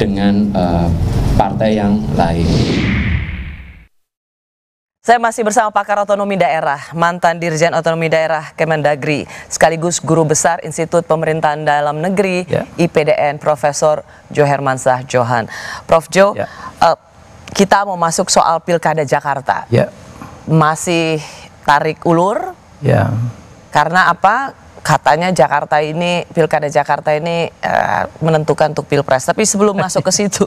dengan uh, partai yang lain. Saya masih bersama pakar otonomi daerah, mantan Dirjen Otonomi Daerah Kemendagri, sekaligus guru besar Institut Pemerintahan Dalam Negeri yeah. IPDN Profesor Johermansah Johan. Prof Jo, yeah. Ya. uh, kita mau masuk soal Pilkada Jakarta. Yeah. Masih tarik ulur? Yeah. Karena apa? katanya Jakarta ini pilkada Jakarta ini uh, menentukan untuk pilpres. Tapi sebelum masuk ke situ,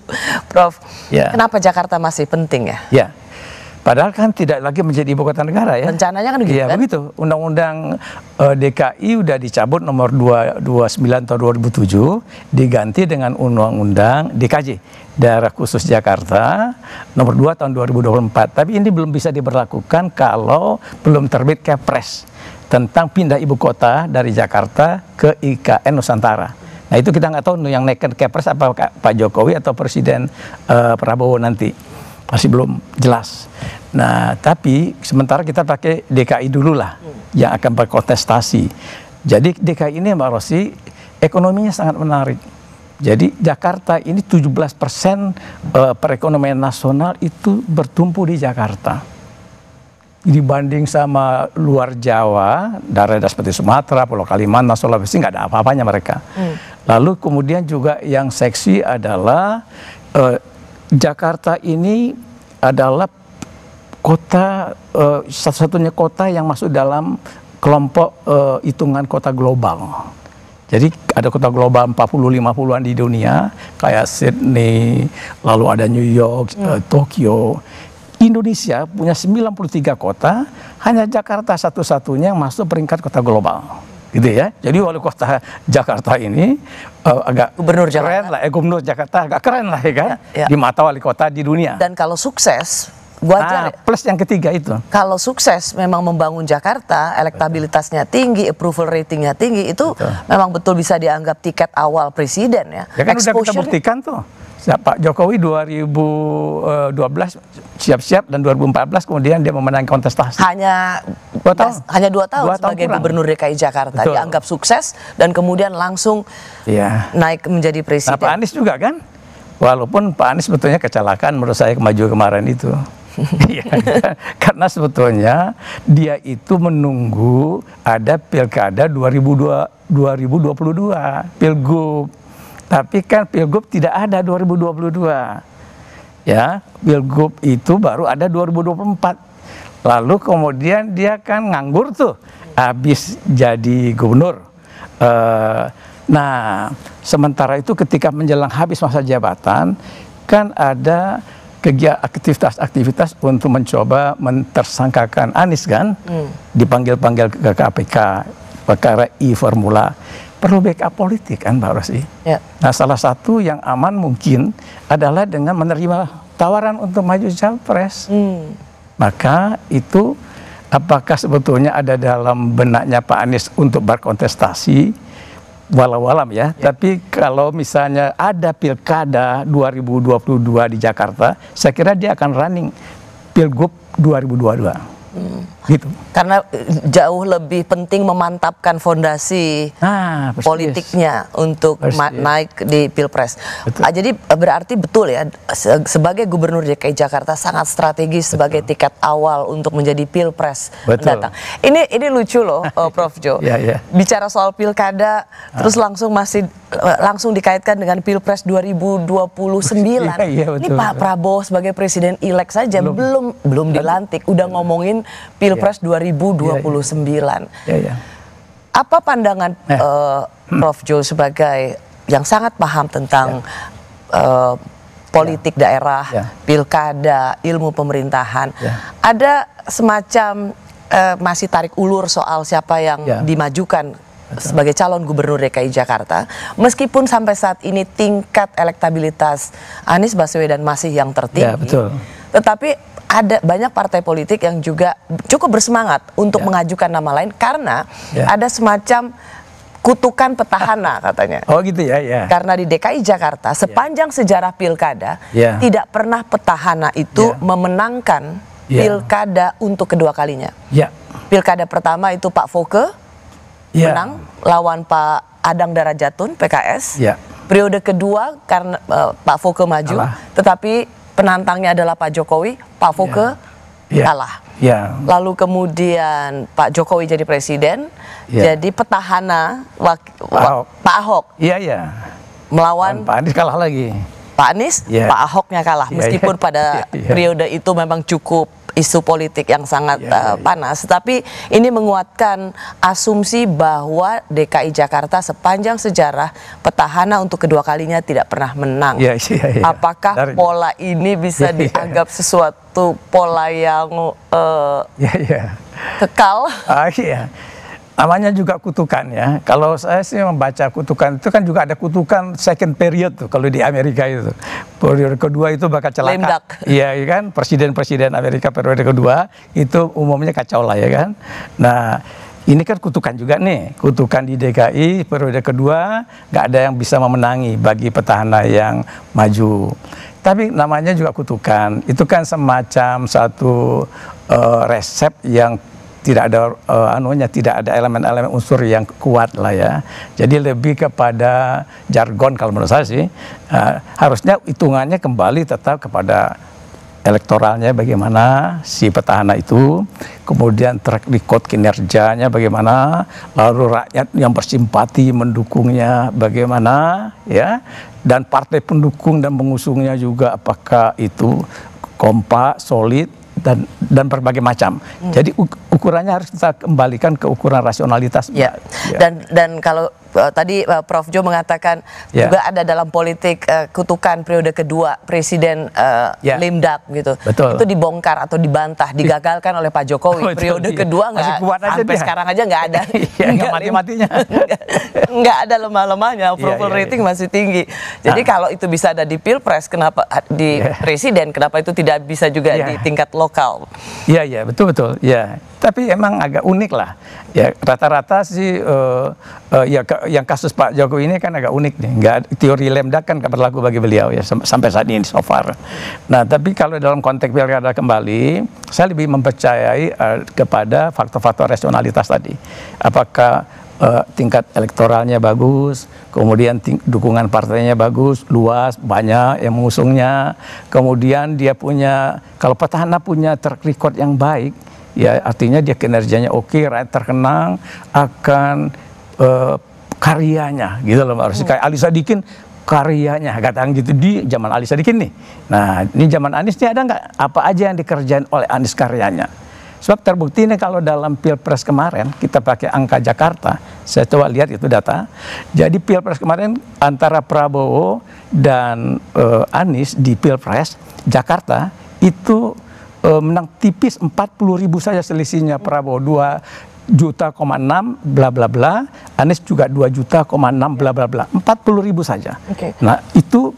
Prof, yeah. kenapa Jakarta masih penting ya? Ya, padahal kan tidak lagi menjadi ibu kota negara ya. Rencananya kan begitu. Ya kan? begitu. Undang-undang uh, eh, DKI sudah dicabut nomor 229 sembilan tahun 2007 diganti dengan undang-undang DKJ Daerah Khusus Jakarta nomor 2 tahun 2024. Tapi ini belum bisa diberlakukan kalau belum terbit Kepres tentang pindah ibu kota dari Jakarta ke IKN Nusantara. Nah itu kita nggak tahu yang naikkan kepres apa Pak Jokowi atau Presiden uh, Prabowo nanti masih belum jelas. Nah tapi sementara kita pakai DKI dulu lah yang akan berkontestasi. Jadi DKI ini Mbak Rosi ekonominya sangat menarik. Jadi Jakarta ini 17 persen uh, perekonomian nasional itu bertumpu di Jakarta dibanding sama luar Jawa, daerah seperti Sumatera, Pulau Kalimantan, Sulawesi nggak ada apa-apanya mereka. Hmm. Lalu kemudian juga yang seksi adalah eh, Jakarta ini adalah kota eh, satu-satunya kota yang masuk dalam kelompok eh, hitungan kota global. Jadi ada kota global 40-50-an di dunia kayak Sydney, lalu ada New York, hmm. eh, Tokyo Indonesia punya 93 kota, hanya Jakarta satu-satunya yang masuk peringkat kota global gitu ya. Jadi wali kota Jakarta ini uh, agak gubernur Jakarta. keren lah, eh, gubernur Jakarta agak keren lah ya kan ya, ya. di mata wali kota di dunia. Dan kalau sukses wajar. Nah, ya. plus yang ketiga itu. Kalau sukses memang membangun Jakarta, elektabilitasnya tinggi, approval ratingnya tinggi, itu betul. memang betul bisa dianggap tiket awal presiden ya. Ya kan udah kita buktikan tuh Pak Jokowi 2012 eh, siap-siap dan 2014 kemudian dia memenangi kontestasi. Hanya dua tahun, hanya dua tahun dua sebagai tahun gubernur DKI Jakarta Betul. dianggap sukses dan kemudian langsung ya. naik menjadi nah, presiden. Nah, Pak Anies juga kan, walaupun Pak Anies sebetulnya kecelakaan menurut saya maju kemarin itu. Iya, karena sebetulnya dia itu menunggu ada pilkada 2022, 2022 pilgub tapi kan pilgub tidak ada 2022. Ya, pilgub itu baru ada 2024. Lalu kemudian dia kan nganggur tuh, habis jadi gubernur. Eh, nah, sementara itu ketika menjelang habis masa jabatan, kan ada kegiatan aktivitas-aktivitas untuk mencoba mentersangkakan Anies kan, hmm. dipanggil-panggil ke KPK perkara e-formula perlu backup politik kan Pak Rosi. Ya. Nah salah satu yang aman mungkin adalah dengan menerima tawaran untuk maju capres. Hmm. Maka itu apakah sebetulnya ada dalam benaknya Pak Anies untuk berkontestasi walau-walam ya. ya. Tapi kalau misalnya ada pilkada 2022 di Jakarta, saya kira dia akan running pilgub 2022. Hmm gitu. Karena e, jauh lebih penting memantapkan fondasi nah, politiknya politiknya untuk naik di pilpres. Betul. Ah, jadi e, berarti betul ya sebagai gubernur DKI Jakarta sangat strategis betul. sebagai tiket awal untuk menjadi pilpres betul. datang. Ini ini lucu loh uh, Prof Jo. yeah, yeah. Bicara soal pilkada ah. terus langsung masih langsung dikaitkan dengan pilpres 2029. yeah, yeah, betul, Ini Pak Prabowo sebagai presiden elek saja belum belum, belum dilantik, udah iya. ngomongin pil Pilpres yeah. 2029. yeah. Yeah, yeah. Apa pandangan yeah. uh, eh, Prof Joe sebagai yang sangat paham tentang yeah. Iya. uh, politik yeah. daerah, yeah. pilkada, ilmu pemerintahan. Yeah. Ada semacam uh, masih tarik ulur soal siapa yang yeah. dimajukan sebagai calon gubernur DKI Jakarta, meskipun sampai saat ini tingkat elektabilitas Anies Baswedan masih yang tertinggi. Ya, betul. Tetapi ada banyak partai politik yang juga cukup bersemangat untuk ya. mengajukan nama lain karena ya. ada semacam kutukan petahana katanya. Oh gitu ya, ya. Karena di DKI Jakarta ya. sepanjang ya. sejarah pilkada ya. tidak pernah petahana itu ya. memenangkan ya. pilkada untuk kedua kalinya. Ya. Pilkada pertama itu Pak Foke ya. menang lawan Pak Adang Darajatun PKS. Ya. Periode kedua karena uh, Pak Foke maju, Alah. tetapi penantangnya adalah Pak Jokowi, Pak Foke yeah. Ya. kalah. Yeah. Lalu kemudian Pak Jokowi jadi presiden, yeah. jadi petahana wak, wak, Pak Ahok. Iya, yeah, Melawan Dan Pak Anies kalah lagi. Pak Anies, yeah. Pak Ahoknya kalah. Yeah, meskipun yeah. pada yeah, yeah. Ya. periode itu memang cukup isu politik yang sangat ya, uh, panas, tetapi tapi ini menguatkan asumsi bahwa DKI Jakarta sepanjang sejarah petahana untuk kedua kalinya tidak pernah menang. Ya, ya, ya. Apakah Dari, pola ini bisa ya, dianggap sesuatu pola yang uh, ya. ya. kekal? Uh, ya namanya juga kutukan ya. Kalau saya sih membaca kutukan itu kan juga ada kutukan second period tuh kalau di Amerika itu. Periode kedua itu bakal celaka. Iya ya kan, presiden-presiden Amerika periode kedua itu umumnya kacau lah ya kan. Nah, ini kan kutukan juga nih, kutukan di DKI periode kedua nggak ada yang bisa memenangi bagi petahana yang maju. Tapi namanya juga kutukan, itu kan semacam satu uh, resep yang tidak ada uh, anunya tidak ada elemen-elemen unsur yang kuat lah ya jadi lebih kepada jargon kalau menurut saya sih uh, harusnya hitungannya kembali tetap kepada elektoralnya bagaimana si petahana itu kemudian track record kinerjanya bagaimana lalu rakyat yang bersimpati mendukungnya bagaimana ya dan partai pendukung dan pengusungnya juga apakah itu kompak solid dan dan berbagai macam. Hmm. Jadi ukurannya harus kita kembalikan ke ukuran rasionalitas. Ya. ya. Dan dan kalau uh, tadi uh, Prof Jo mengatakan yeah. juga ada dalam politik uh, kutukan periode kedua Presiden uh, yeah. Limdak gitu. Betul. Itu dibongkar atau dibantah, digagalkan oleh Pak Jokowi. Betul, oh, periode iya. kedua nggak sampai dia. sekarang aja nggak ada. ya, nggak mati-matinya. nggak ada lemah-lemahnya, iya, approval yeah, yeah, rating yeah. masih tinggi. Jadi nah. kalau itu bisa ada di Pilpres, kenapa di yeah. Presiden, kenapa itu tidak bisa juga yeah. di tingkat lokal? Iya, yeah, iya, yeah, betul-betul. Ya, yeah. tapi emang agak unik lah. Ya, rata-rata sih uh, uh, ya ke, yang kasus Pak Jokowi ini kan agak unik nih. Nggak, teori lemda kan nggak berlaku bagi beliau ya sampai saat ini so far. Nah tapi kalau dalam konteks pilkada kembali, saya lebih mempercayai uh, kepada faktor-faktor rasionalitas tadi. Apakah uh, tingkat elektoralnya bagus, kemudian dukungan partainya bagus, luas, banyak yang mengusungnya, kemudian dia punya kalau petahana punya track record yang baik, ya artinya dia kinerjanya oke, okay, terkenang akan eh, karyanya gitu loh harus hmm. kayak Ali Sadikin karyanya katakan gitu di zaman Ali Sadikin nih nah ini zaman Anies ini ada nggak apa aja yang dikerjain oleh Anies karyanya sebab terbukti nih kalau dalam pilpres kemarin kita pakai angka Jakarta saya coba lihat itu data jadi pilpres kemarin antara Prabowo dan uh, Anies di pilpres Jakarta itu eh, menang tipis 40 ribu saja selisihnya Prabowo dua juta, koma enam bla bla bla. Anies juga 2 juta, koma enam bla bla bla. 40 ribu saja. Okay. Nah, itu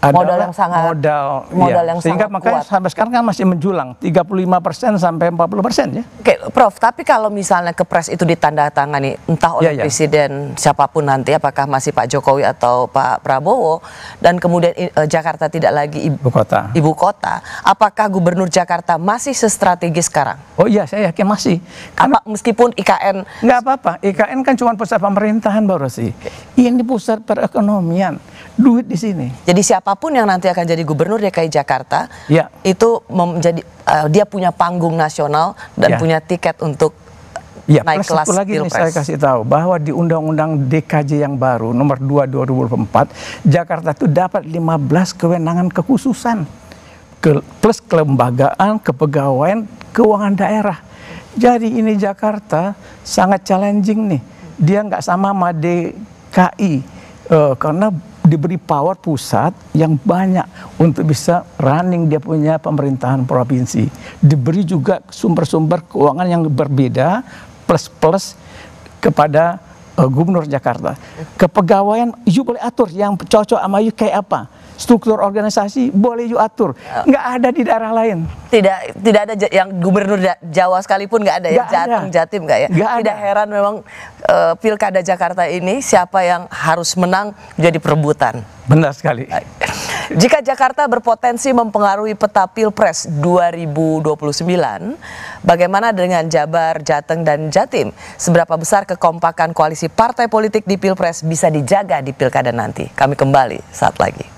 adalah modal yang sangat modal, modal iya. yang sehingga sangat makanya kuat. sampai sekarang kan masih menjulang 35% sampai 40% ya. Oke, Prof, tapi kalau misalnya kepres itu ditandatangani entah oleh ya, ya. presiden siapapun nanti apakah masih Pak Jokowi atau Pak Prabowo dan kemudian eh, Jakarta tidak lagi ibu, ibu kota. Ibu kota, apakah gubernur Jakarta masih sestrategis sekarang? Oh iya, saya yakin masih. Karena apa meskipun IKN nggak apa-apa, IKN kan cuma pusat pemerintahan baru sih. Ini pusat perekonomian duit di sini. Jadi siapapun yang nanti akan jadi gubernur DKI Jakarta, ya. itu menjadi uh, eh, dia punya panggung nasional dan ya. punya tiket untuk Ya, naik plus kelas satu lagi nih saya kasih tahu bahwa di Undang-Undang DKJ yang baru nomor 2 2024 Jakarta itu dapat 15 kewenangan kekhususan ke, plus kelembagaan, kepegawaian, keuangan daerah. Jadi ini Jakarta sangat challenging nih. Dia nggak sama sama DKI Uh, eh, karena diberi power pusat yang banyak untuk bisa running dia punya pemerintahan provinsi. Diberi juga sumber-sumber keuangan yang berbeda plus-plus kepada uh, gubernur Jakarta. Kepegawaian you boleh atur yang cocok sama you kayak apa. Struktur organisasi boleh you atur. Ya. Nggak ada di daerah lain. Tidak tidak ada yang gubernur Jawa sekalipun nggak ada yang jatim Jatim nggak ya. Gak tidak ada. heran memang uh, pilkada Jakarta ini siapa yang harus menang jadi perebutan. Benar sekali. Jika Jakarta berpotensi mempengaruhi peta Pilpres 2029, bagaimana dengan Jabar, Jateng, dan Jatim? Seberapa besar kekompakan koalisi partai politik di Pilpres bisa dijaga di pilkada nanti? Kami kembali saat lagi.